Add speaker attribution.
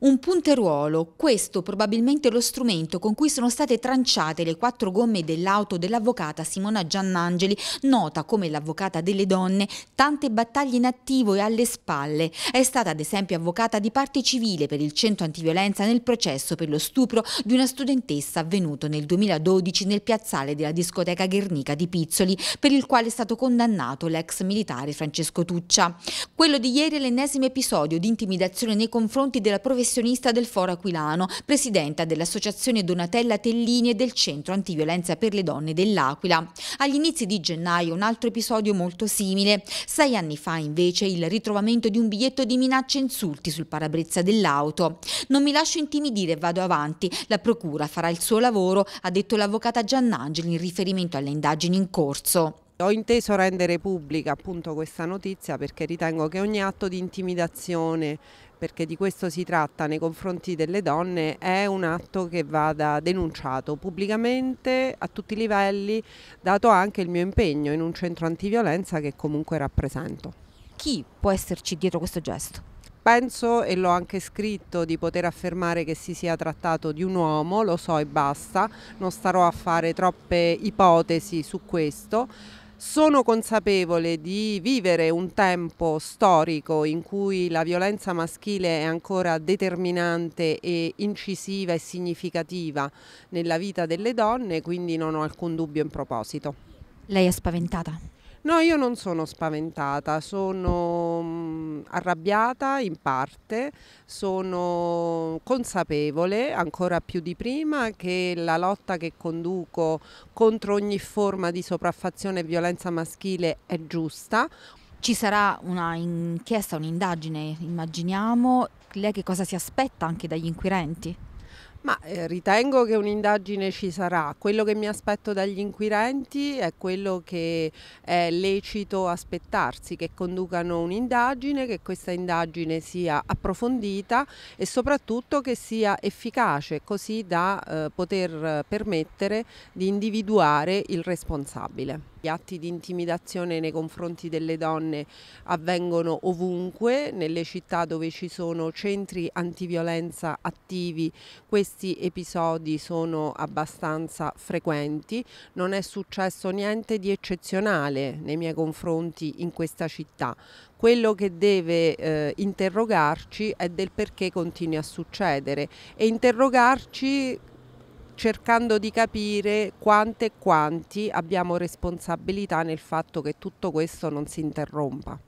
Speaker 1: Un punteruolo, questo probabilmente lo strumento con cui sono state tranciate le quattro gomme dell'auto dell'avvocata Simona Giannangeli, nota come l'avvocata delle donne, tante battaglie in attivo e alle spalle. È stata ad esempio avvocata di parte civile per il centro antiviolenza nel processo per lo stupro di una studentessa avvenuto nel 2012 nel piazzale della discoteca Ghernica di Pizzoli, per il quale è stato condannato l'ex militare Francesco Tuccia. Quello di ieri è l'ennesimo episodio di intimidazione nei confronti della professione professionista del Foro Aquilano, presidenta dell'Associazione Donatella Tellini e del Centro Antiviolenza per le Donne dell'Aquila. Agli inizi di gennaio un altro episodio molto simile. Sei anni fa invece il ritrovamento di un biglietto di minacce e insulti sul parabrezza dell'auto. Non mi lascio intimidire e vado avanti. La procura farà il suo lavoro, ha detto l'avvocata Giannangeli in riferimento alle indagini in corso.
Speaker 2: Ho inteso rendere pubblica appunto questa notizia perché ritengo che ogni atto di intimidazione, perché di questo si tratta nei confronti delle donne, è un atto che vada denunciato pubblicamente a tutti i livelli, dato anche il mio impegno in un centro antiviolenza che comunque rappresento. Chi può esserci dietro questo gesto? penso e l'ho anche scritto di poter affermare che si sia trattato di un uomo, lo so e basta, non starò a fare troppe ipotesi su questo sono consapevole di vivere un tempo storico in cui la violenza maschile è ancora determinante e incisiva e significativa nella vita delle donne, quindi non ho alcun dubbio in proposito.
Speaker 1: Lei è spaventata?
Speaker 2: No, io non sono spaventata, sono arrabbiata in parte, sono consapevole ancora più di prima che la lotta che conduco contro ogni forma di sopraffazione e violenza maschile è giusta. Ci sarà un'inchiesta, un'indagine, immaginiamo. Lei che cosa si aspetta anche dagli inquirenti? Ma eh, ritengo che un'indagine ci sarà. Quello che mi aspetto dagli inquirenti è quello che è lecito aspettarsi, che conducano un'indagine, che questa indagine sia approfondita e soprattutto che sia efficace, così da eh, poter permettere di individuare il responsabile. Gli atti di intimidazione nei confronti delle donne avvengono ovunque, nelle città dove ci sono centri antiviolenza attivi questi episodi sono abbastanza frequenti, non è successo niente di eccezionale nei miei confronti in questa città. Quello che deve eh, interrogarci è del perché continui a succedere e interrogarci cercando di capire quante e quanti abbiamo responsabilità nel fatto che tutto questo non si interrompa.